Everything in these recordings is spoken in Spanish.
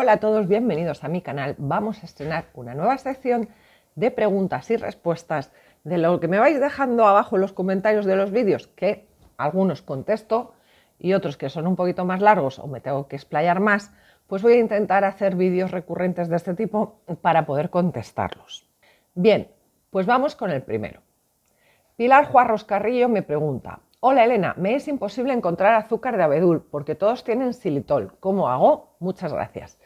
Hola a todos, bienvenidos a mi canal. Vamos a estrenar una nueva sección de preguntas y respuestas de lo que me vais dejando abajo en los comentarios de los vídeos, que algunos contesto y otros que son un poquito más largos o me tengo que explayar más, pues voy a intentar hacer vídeos recurrentes de este tipo para poder contestarlos. Bien, pues vamos con el primero. Pilar Juarros Carrillo me pregunta, Hola Elena, me es imposible encontrar azúcar de abedul porque todos tienen silitol. ¿Cómo hago? Muchas gracias.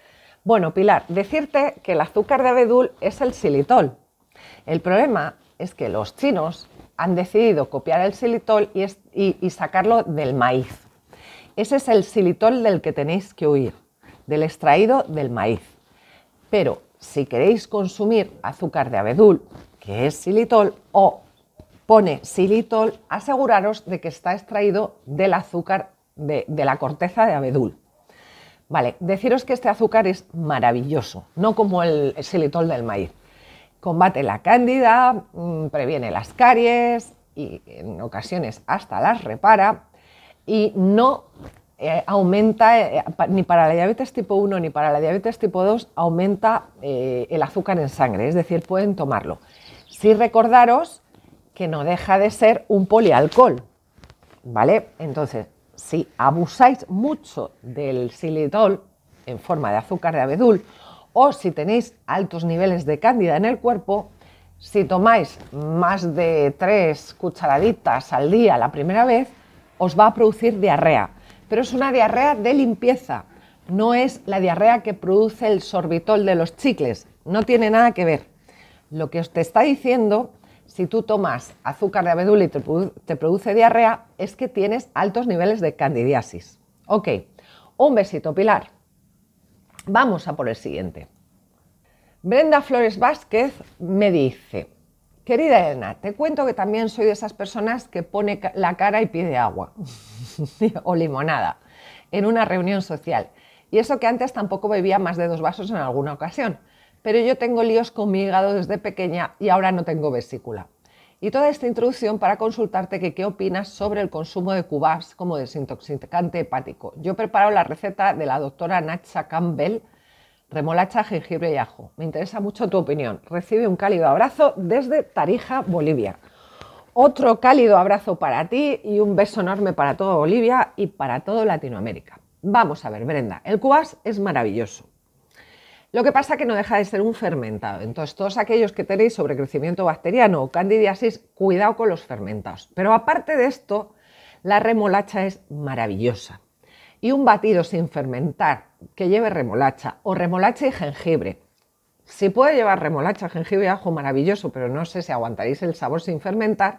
Bueno, Pilar, decirte que el azúcar de abedul es el xilitol. El problema es que los chinos han decidido copiar el silitol y, sacarlo del maíz. Ese es el xilitol del que tenéis que huir, del extraído del maíz. Pero si queréis consumir azúcar de abedul, que es xilitol, o pone silitol, aseguraros de que está extraído del azúcar de la corteza de abedul. Vale, deciros que este azúcar es maravilloso, no como el, xilitol del maíz. Combate la cándida, mm, previene las caries y en ocasiones hasta las repara y no eh, aumenta, eh, ni para la diabetes tipo 1 ni para la diabetes tipo 2, aumenta eh, el azúcar en sangre, es decir, pueden tomarlo. Si recordaros que no deja de ser un polialcohol, ¿vale? Entonces, si abusáis mucho del xilitol en forma de azúcar de abedul o si tenéis altos niveles de cándida en el cuerpo, si tomáis más de tres cucharaditas al día la primera vez, os va a producir diarrea. Pero es una diarrea de limpieza, no es la diarrea que produce el sorbitol de los chicles, no tiene nada que ver. Lo que os te está diciendo si tú tomas azúcar de abedul y te, produce diarrea, es que tienes altos niveles de candidiasis. Ok, un besito, Pilar. Vamos a por el siguiente. Brenda Flores Vázquez me dice, querida Elena, te cuento que también soy de esas personas que pone la cara y pide agua o limonada en una reunión social. Y eso que antes tampoco bebía más de dos vasos en alguna ocasión pero yo tengo líos con mi hígado desde pequeña y ahora no tengo vesícula. Y toda esta introducción para consultarte que qué opinas sobre el consumo de cubas como desintoxicante hepático. Yo he preparado la receta de la doctora Nacha Campbell, remolacha, jengibre y ajo. Me interesa mucho tu opinión. Recibe un cálido abrazo desde Tarija, Bolivia. Otro cálido abrazo para ti y un beso enorme para toda Bolivia y para toda Latinoamérica. Vamos a ver, Brenda, el cubas es maravilloso. Lo que pasa es que no deja de ser un fermentado. Entonces, todos aquellos que tenéis sobrecrecimiento bacteriano o candidiasis, cuidado con los fermentados. Pero aparte de esto, la remolacha es maravillosa. Y un batido sin fermentar que lleve remolacha o remolacha y jengibre. Si puede llevar remolacha, jengibre y ajo, maravilloso, pero no sé si aguantaréis el sabor sin fermentar.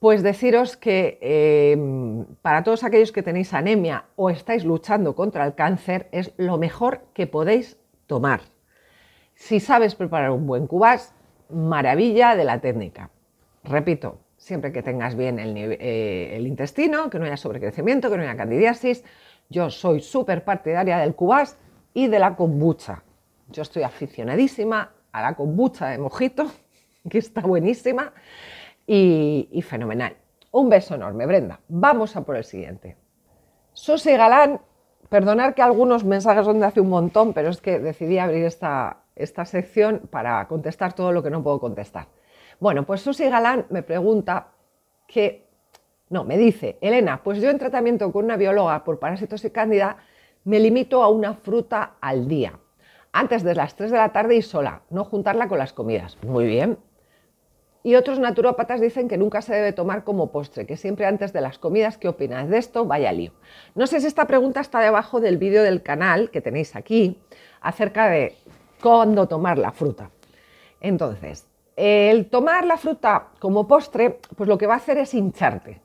Pues deciros que em, para todos aquellos que tenéis anemia o estáis luchando contra el cáncer, es lo mejor que podéis tomar. Si sabes preparar un buen cubas, maravilla de la técnica. Repito, siempre que tengas bien eh, el, intestino, que no haya sobrecrecimiento, que no haya candidiasis. Yo soy súper partidaria del cubas y de la kombucha. Yo estoy aficionadísima a la kombucha de mojito, que está buenísima y, y fenomenal. Un beso enorme, Brenda. Vamos a por el siguiente. Susi Galán Perdonar que algunos mensajes son de hace un montón, pero es que decidí abrir esta, esta sección para contestar todo lo que no puedo contestar. Bueno, pues Susi Galán me pregunta que, no, me dice, Elena, pues yo en tratamiento con una bióloga por parásitos y cándida me limito a una fruta al día, antes de las 3 de la tarde y sola, no juntarla con las comidas. Muy bien, y otros naturópatas dicen que nunca se debe tomar como postre, que siempre antes de las comidas. ¿Qué opinas de esto? Vaya lío. No sé si esta pregunta está debajo del vídeo del canal que tenéis aquí acerca de cuándo tomar la fruta. Entonces, el tomar la fruta como postre, pues lo que va a hacer es hincharte.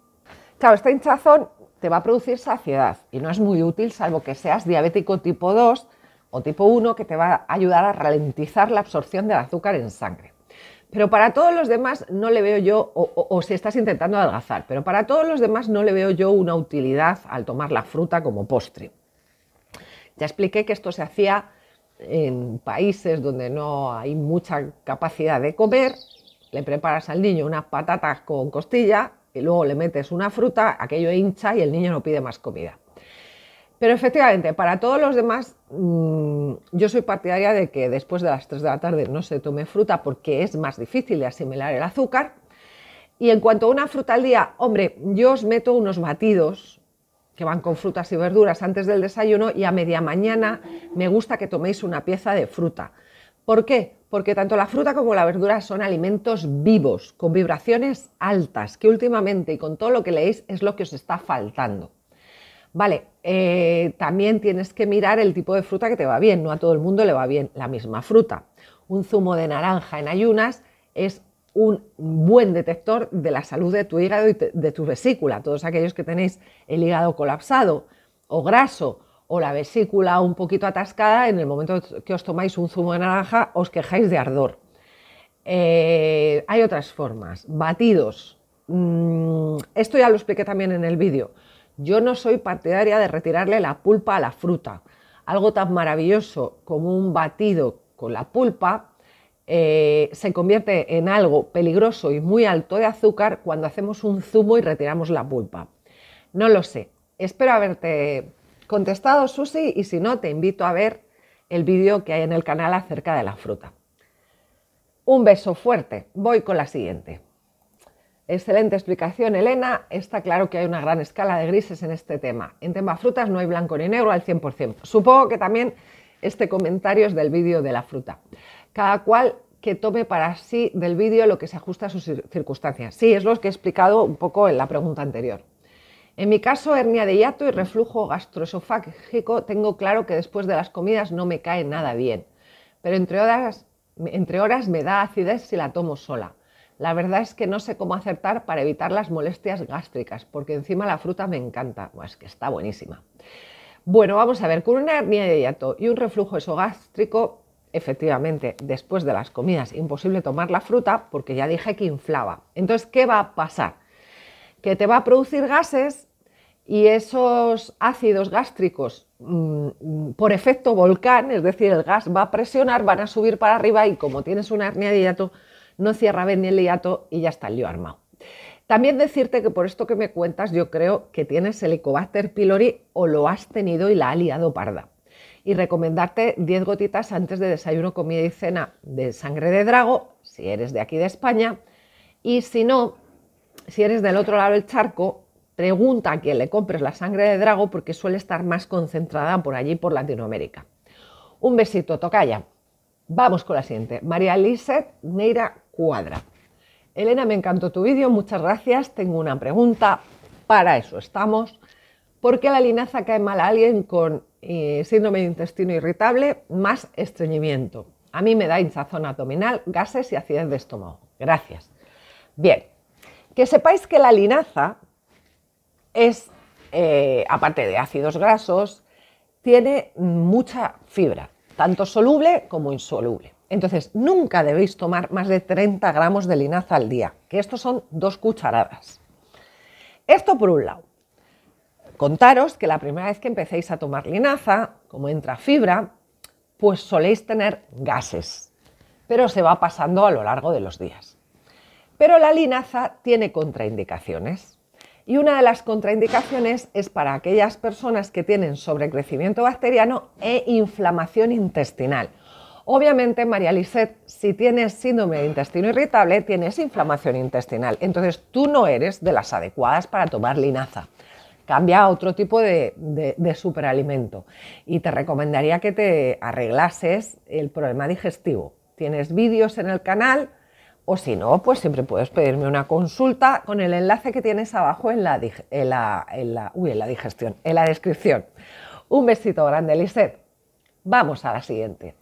Claro, esta hinchazón te va a producir saciedad y no es muy útil salvo que seas diabético tipo 2 o tipo 1 que te va a ayudar a ralentizar la absorción del azúcar en sangre pero para todos los demás no le veo yo, o, si estás intentando adelgazar, pero para todos los demás no le veo yo una utilidad al tomar la fruta como postre. Ya expliqué que esto se hacía en países donde no hay mucha capacidad de comer, le preparas al niño unas patatas con costilla y luego le metes una fruta, aquello hincha y el niño no pide más comida. Pero efectivamente, para todos los demás, mm, yo soy partidaria de que después de las 3 de la tarde no se tome fruta porque es más difícil de asimilar el azúcar. Y en cuanto a una fruta al día, hombre, yo os meto unos batidos que van con frutas y verduras antes del desayuno y a media mañana me gusta que toméis una pieza de fruta. ¿Por qué? Porque tanto la fruta como la verdura son alimentos vivos, con vibraciones altas, que últimamente y con todo lo que leéis es lo que os está faltando. Vale, eh, también tienes que mirar el tipo de fruta que te va bien. No a todo el mundo le va bien la misma fruta. Un zumo de naranja en ayunas es un buen detector de la salud de tu hígado y de tu vesícula. Todos aquellos que tenéis el hígado colapsado o graso o la vesícula un poquito atascada, en el momento que os tomáis un zumo de naranja os quejáis de ardor. Eh, hay otras formas, batidos. Mm, esto ya lo expliqué también en el vídeo. Yo no soy partidaria de retirarle la pulpa a la fruta. Algo tan maravilloso como un batido con la pulpa eh, se convierte en algo peligroso y muy alto de azúcar cuando hacemos un zumo y retiramos la pulpa. No lo sé. Espero haberte contestado, Susi, y si no, te invito a ver el vídeo que hay en el canal acerca de la fruta. Un beso fuerte. Voy con la siguiente. Excelente explicación, Elena. Está claro que hay una gran escala de grises en este tema. En tema frutas no hay blanco ni negro al 100%. Supongo que también este comentario es del vídeo de la fruta. Cada cual que tome para sí del vídeo lo que se ajusta a sus circunstancias. Sí, es lo que he explicado un poco en la pregunta anterior. En mi caso, hernia de hiato y reflujo gastroesofágico, tengo claro que después de las comidas no me cae nada bien, pero entre horas, entre horas me da acidez si la tomo sola. La verdad es que no sé cómo acertar para evitar las molestias gástricas, porque encima la fruta me encanta, es que está buenísima. Bueno, vamos a ver, con una hernia de hiato y un reflujo gástrico, efectivamente, después de las comidas, imposible tomar la fruta porque ya dije que inflaba. Entonces, ¿qué va a pasar? Que te va a producir gases y esos ácidos gástricos mm, por efecto volcán, es decir, el gas va a presionar, van a subir para arriba y como tienes una hernia de hiato, no cierra bien el hiato y ya está el lío armado. También decirte que por esto que me cuentas, yo creo que tienes Helicobacter pylori o lo has tenido y la ha liado parda. Y recomendarte 10 gotitas antes de desayuno, comida y cena de sangre de drago, si eres de aquí de España. Y si no, si eres del otro lado del charco, pregunta a quien le compres la sangre de drago porque suele estar más concentrada por allí, por Latinoamérica. Un besito, tocaya. Vamos con la siguiente. María Lisset Neira Cuadra. Elena, me encantó tu vídeo, muchas gracias. Tengo una pregunta, para eso estamos. ¿Por qué la linaza cae mal a alguien con eh, síndrome de intestino irritable más estreñimiento? A mí me da hinchazón abdominal, gases y acidez de estómago. Gracias. Bien, que sepáis que la linaza es, eh, aparte de ácidos grasos, tiene mucha fibra tanto soluble como insoluble. Entonces, nunca debéis tomar más de 30 gramos de linaza al día, que estos son dos cucharadas. Esto por un lado. Contaros que la primera vez que empecéis a tomar linaza, como entra fibra, pues soléis tener gases, pero se va pasando a lo largo de los días. Pero la linaza tiene contraindicaciones. Y una de las contraindicaciones es para aquellas personas que tienen sobrecrecimiento bacteriano e inflamación intestinal. Obviamente, María Lisette, si tienes síndrome de intestino irritable, tienes inflamación intestinal. Entonces, tú no eres de las adecuadas para tomar linaza. Cambia a otro tipo de, de superalimento. Y te recomendaría que te arreglases el problema digestivo. Tienes vídeos en el canal o si no, pues siempre puedes pedirme una consulta con el enlace que tienes abajo en la, digestión, en la descripción. Un besito grande, Liset. Vamos a la siguiente.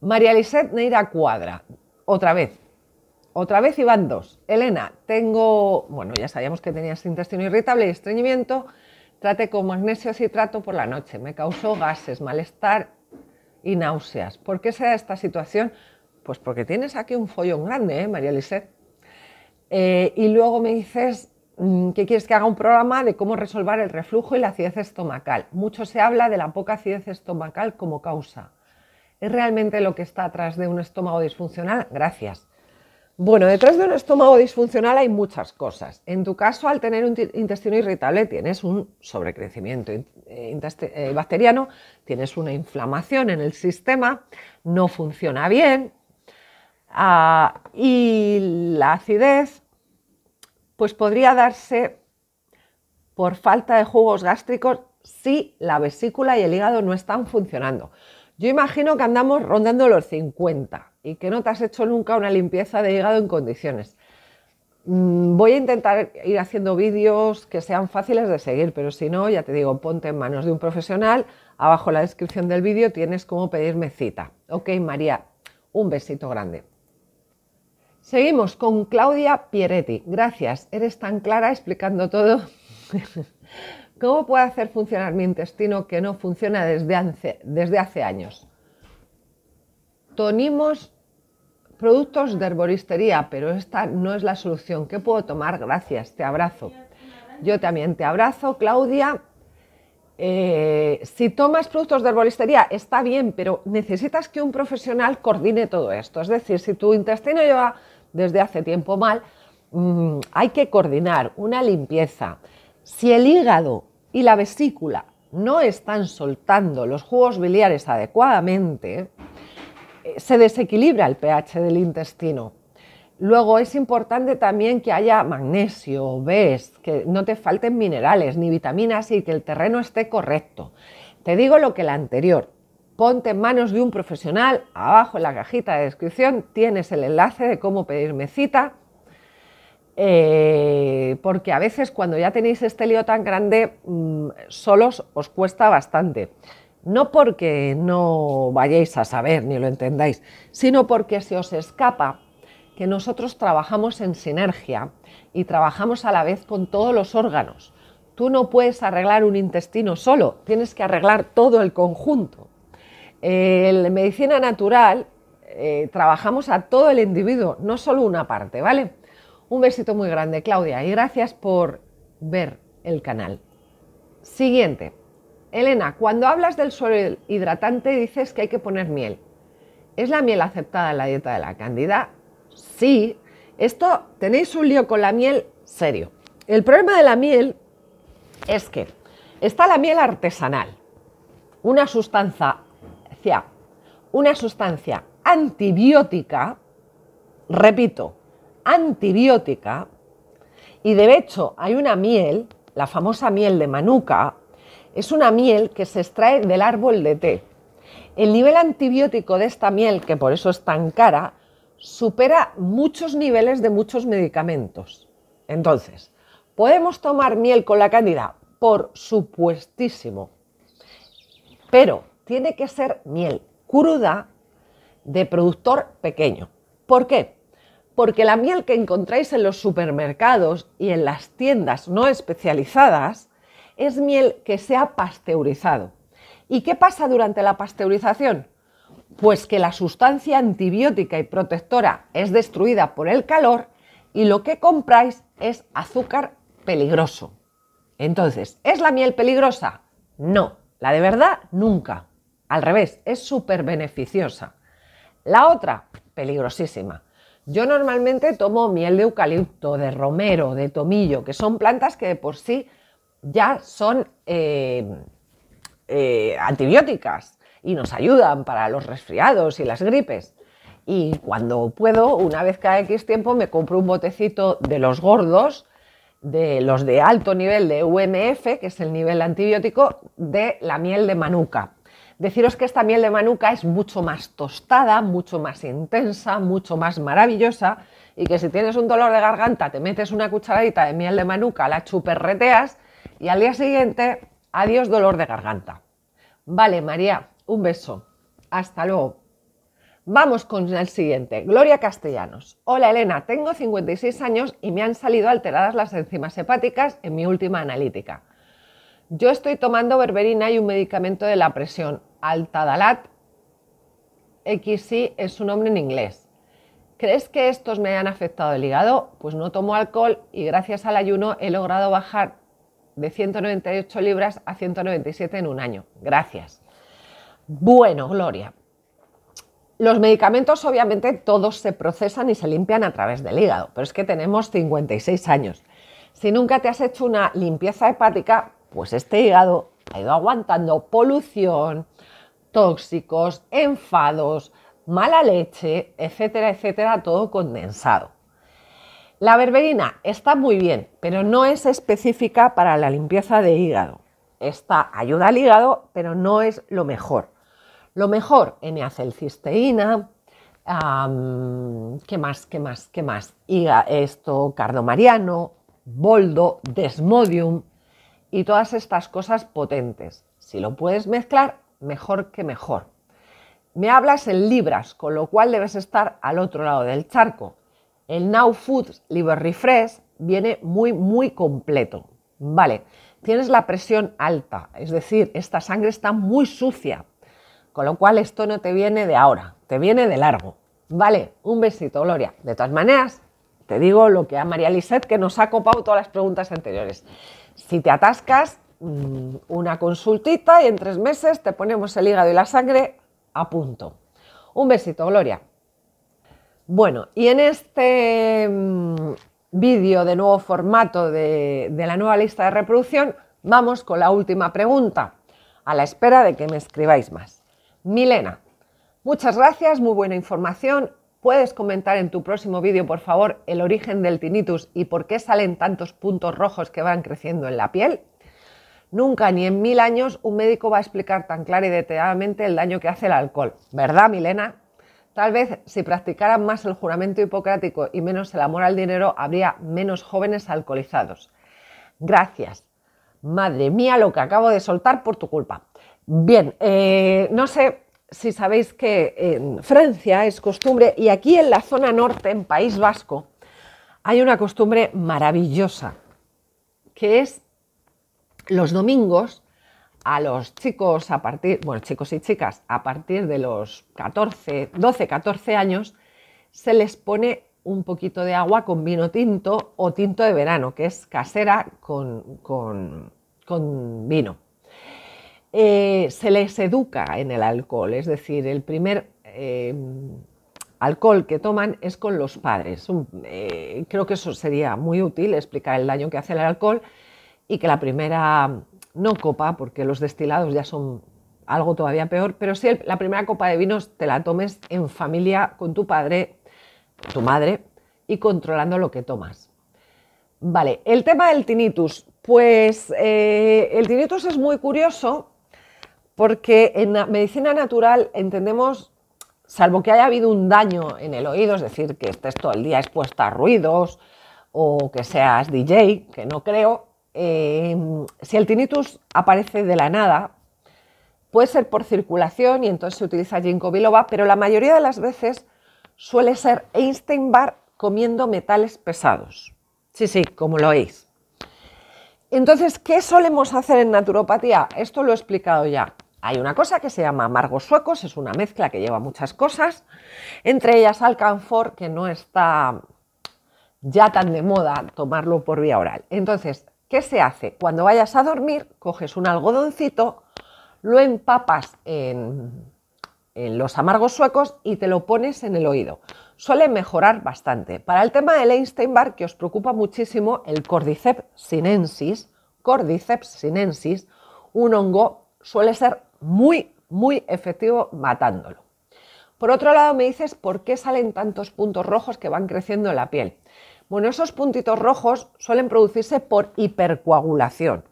María Lisette Neira Cuadra. Otra vez. Otra vez iban dos. Elena, tengo, bueno, ya sabíamos que tenías intestino irritable y estreñimiento. trate con magnesio citrato por la noche. Me causó gases, malestar y náuseas. ¿Por qué se da esta situación? Pues porque tienes aquí un follón grande, ¿eh, María Lisset. Eh, y luego me dices mm, que quieres que haga un programa de cómo resolver el reflujo y la acidez estomacal. Mucho se habla de la poca acidez estomacal como causa. ¿Es realmente lo que está atrás de un estómago disfuncional? Gracias. Bueno, detrás de un estómago disfuncional hay muchas cosas. En tu caso, al tener un intestino irritable, tienes un sobrecrecimiento eh, bacteriano, tienes una inflamación en el sistema, no funciona bien, Ah, y la acidez, pues podría darse por falta de jugos gástricos si la vesícula y el hígado no están funcionando. Yo imagino que andamos rondando los 50 y que no te has hecho nunca una limpieza de hígado en condiciones. Mm, voy a intentar ir haciendo vídeos que sean fáciles de seguir, pero si no, ya te digo, ponte en manos de un profesional. Abajo en la descripción del vídeo tienes cómo pedirme cita. Ok, María, un besito grande. Seguimos con Claudia Pieretti. Gracias, eres tan clara explicando todo. ¿Cómo puedo hacer funcionar mi intestino que no funciona desde hace, desde hace años? Tonimos productos de herboristería, pero esta no es la solución. ¿Qué puedo tomar? Gracias, te abrazo. Yo también te abrazo, Claudia. Eh, si tomas productos de herboristería, está bien, pero necesitas que un profesional coordine todo esto. Es decir, si tu intestino lleva desde hace tiempo mal, mm, hay que coordinar una limpieza. Si el hígado y la vesícula no están soltando los jugos biliares adecuadamente, eh, se desequilibra el pH del intestino. Luego es importante también que haya magnesio, ves, que no te falten minerales ni vitaminas y que el terreno esté correcto. Te digo lo que la anterior, ponte en manos de un profesional. Abajo en la cajita de descripción tienes el enlace de cómo pedirme cita. Eh, porque a veces cuando ya tenéis este lío tan grande, mm, solos os cuesta bastante. No porque no vayáis a saber ni lo entendáis, sino porque se os escapa que nosotros trabajamos en sinergia y trabajamos a la vez con todos los órganos. Tú no puedes arreglar un intestino solo, tienes que arreglar todo el conjunto. Eh, en medicina natural eh, trabajamos a todo el individuo, no solo una parte, ¿vale? Un besito muy grande, Claudia, y gracias por ver el canal. Siguiente. Elena, cuando hablas del suero hidratante dices que hay que poner miel. ¿Es la miel aceptada en la dieta de la cándida? Sí. Esto, tenéis un lío con la miel serio. El problema de la miel es que está la miel artesanal, una sustancia una sustancia antibiótica, repito, antibiótica, y de hecho hay una miel, la famosa miel de Manuka, es una miel que se extrae del árbol de té. El nivel antibiótico de esta miel, que por eso es tan cara, supera muchos niveles de muchos medicamentos. Entonces, ¿podemos tomar miel con la cándida? Por supuestísimo. Pero tiene que ser miel cruda de productor pequeño. ¿Por qué? Porque la miel que encontráis en los supermercados y en las tiendas no especializadas es miel que se ha pasteurizado. ¿Y qué pasa durante la pasteurización? Pues que la sustancia antibiótica y protectora es destruida por el calor y lo que compráis es azúcar peligroso. Entonces, ¿es la miel peligrosa? No, la de verdad nunca. Al revés, es súper beneficiosa. La otra, peligrosísima. Yo normalmente tomo miel de eucalipto, de romero, de tomillo, que son plantas que de por sí ya son eh, eh, antibióticas y nos ayudan para los resfriados y las gripes. Y cuando puedo, una vez cada X tiempo, me compro un botecito de los gordos, de los de alto nivel de UMF, que es el nivel antibiótico, de la miel de manuca. Deciros que esta miel de manuca es mucho más tostada, mucho más intensa, mucho más maravillosa y que si tienes un dolor de garganta te metes una cucharadita de miel de manuca, la chuperreteas y al día siguiente, adiós dolor de garganta. Vale, María, un beso. Hasta luego. Vamos con el siguiente. Gloria Castellanos. Hola Elena, tengo 56 años y me han salido alteradas las enzimas hepáticas en mi última analítica. Yo estoy tomando berberina y un medicamento de la presión. Altadalat es su nombre en inglés. ¿Crees que estos me han afectado el hígado? Pues no tomo alcohol y gracias al ayuno he logrado bajar de 198 libras a 197 en un año. Gracias. Bueno, Gloria. Los medicamentos obviamente todos se procesan y se limpian a través del hígado, pero es que tenemos 56 años. Si nunca te has hecho una limpieza hepática, pues este hígado ha ido aguantando polución, tóxicos, enfados, mala leche, etcétera, etcétera, todo condensado. La berberina está muy bien, pero no es específica para la limpieza de hígado. Esta ayuda al hígado, pero no es lo mejor. Lo mejor, n acelcisteína ¿qué más, qué más, qué más? Higa, esto, cardomariano, boldo, desmodium, y todas estas cosas potentes. Si lo puedes mezclar, mejor que mejor. Me hablas en libras, con lo cual debes estar al otro lado del charco. El Now Foods Liver Refresh viene muy, muy completo. Vale, tienes la presión alta, es decir, esta sangre está muy sucia, con lo cual esto no te viene de ahora, te viene de largo. Vale, un besito, Gloria. De todas maneras, te digo lo que a María Lisette, que nos ha copado todas las preguntas anteriores. Si te atascas, mm, una consultita y en tres meses te ponemos el hígado y la sangre a punto. Un besito, Gloria. Bueno, y en este mm, vídeo de nuevo formato de, de la nueva lista de reproducción, vamos con la última pregunta, a la espera de que me escribáis más. Milena, muchas gracias, muy buena información Puedes comentar en tu próximo vídeo, por favor, el origen del tinnitus y por qué salen tantos puntos rojos que van creciendo en la piel. Nunca ni en mil años un médico va a explicar tan clara y detalladamente el daño que hace el alcohol. ¿Verdad, Milena? Tal vez si practicaran más el juramento hipocrático y menos el amor al dinero, habría menos jóvenes alcoholizados. Gracias. Madre mía, lo que acabo de soltar por tu culpa. Bien, eh, no sé si sabéis que en Francia es costumbre, y aquí en la zona norte, en País Vasco, hay una costumbre maravillosa, que es los domingos a los chicos a partir, bueno, chicos y chicas, a partir de los 14, 12, 14 años, se les pone un poquito de agua con vino tinto o tinto de verano, que es casera con, con vino. Eh, se les educa en el alcohol, es decir, el primer eh, alcohol que toman es con los padres. Eh, creo que eso sería muy útil, explicar el daño que hace el alcohol y que la primera, no copa, porque los destilados ya son algo todavía peor, pero si la primera copa de vinos te la tomes en familia con tu padre, tu madre, y controlando lo que tomas. Vale, el tema del tinnitus. Pues el tinnitus es muy curioso porque en medicina natural entendemos, salvo que haya habido un daño en el oído, es decir, que estés todo el día expuesta a ruidos o que seas DJ, que no creo, em, si el tinnitus aparece de la nada, puede ser por circulación y entonces se utiliza ginkgo biloba, pero la mayoría de las veces suele ser Einstein-Barr comiendo metales pesados. Sí, sí, como lo oís. Entonces, ¿qué solemos hacer en naturopatía? Esto lo he explicado ya. Hay una cosa que se llama amargos suecos, es una mezcla que lleva muchas cosas, entre ellas alcanfor, que no está ya tan de moda tomarlo por vía oral. Entonces, ¿qué se hace? Cuando vayas a dormir, coges un algodoncito, lo empapas en, los amargos suecos y te lo pones en el oído. Suele mejorar bastante. Para el tema del einstein Bar, que os preocupa muchísimo, el Cordyceps sinensis, Cordyceps sinensis, un hongo suele ser muy, muy efectivo matándolo. Por otro lado, me dices, ¿por qué salen tantos puntos rojos que van creciendo en la piel? Bueno, esos puntitos rojos suelen producirse por hipercoagulación,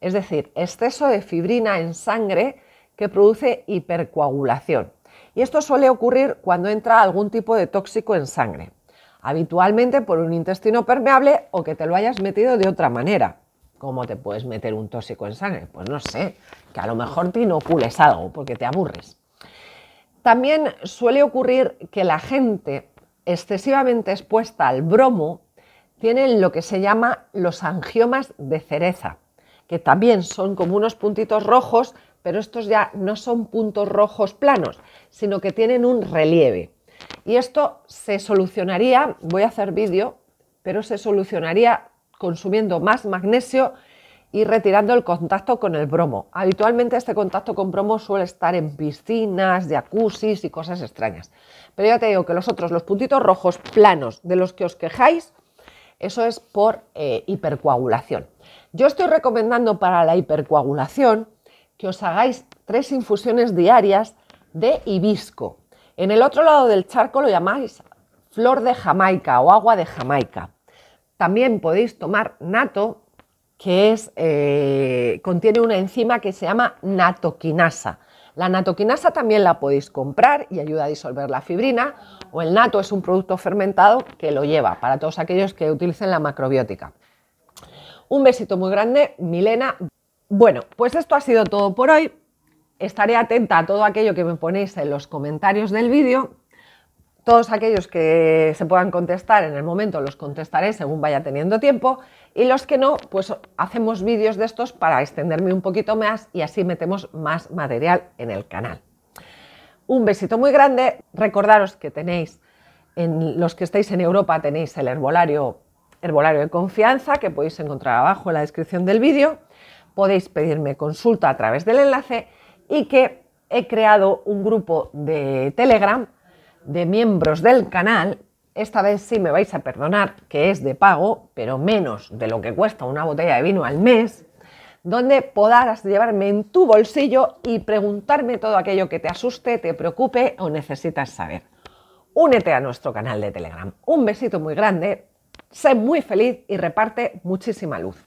es decir, exceso de fibrina en sangre que produce hipercoagulación. Y esto suele ocurrir cuando entra algún tipo de tóxico en sangre, habitualmente por un intestino permeable o que te lo hayas metido de otra manera. ¿Cómo te puedes meter un tóxico en sangre? Pues no sé, que a lo mejor te inocules algo porque te aburres. También suele ocurrir que la gente excesivamente expuesta al bromo tiene lo que se llama los angiomas de cereza, que también son como unos puntitos rojos, pero estos ya no son puntos rojos planos, sino que tienen un relieve. Y esto se solucionaría, voy a hacer vídeo, pero se solucionaría consumiendo más magnesio y retirando el contacto con el bromo. Habitualmente este contacto con bromo suele estar en piscinas, jacuzzis y cosas extrañas. Pero ya te digo que los otros, los puntitos rojos planos de los que os quejáis, eso es por eh, hipercoagulación. Yo estoy recomendando para la hipercoagulación que os hagáis tres infusiones diarias de hibisco. En el otro lado del charco lo llamáis flor de Jamaica o agua de Jamaica. También podéis tomar nato, que es, eh, contiene una enzima que se llama natoquinasa. La natoquinasa también la podéis comprar y ayuda a disolver la fibrina, o el nato es un producto fermentado que lo lleva para todos aquellos que utilicen la macrobiótica. Un besito muy grande, Milena. Bueno, pues esto ha sido todo por hoy. Estaré atenta a todo aquello que me ponéis en los comentarios del vídeo todos aquellos que se puedan contestar en el momento los contestaré según vaya teniendo tiempo y los que no, pues hacemos vídeos de estos para extenderme un poquito más y así metemos más material en el canal. Un besito muy grande, recordaros que tenéis, en los que estáis en Europa tenéis el herbolario, herbolario de confianza que podéis encontrar abajo en la descripción del vídeo, podéis pedirme consulta a través del enlace y que he creado un grupo de Telegram de miembros del canal, esta vez sí me vais a perdonar que es de pago, pero menos de lo que cuesta una botella de vino al mes, donde podrás llevarme en tu bolsillo y preguntarme todo aquello que te asuste, te preocupe o necesitas saber. Únete a nuestro canal de Telegram. Un besito muy grande, sé muy feliz y reparte muchísima luz.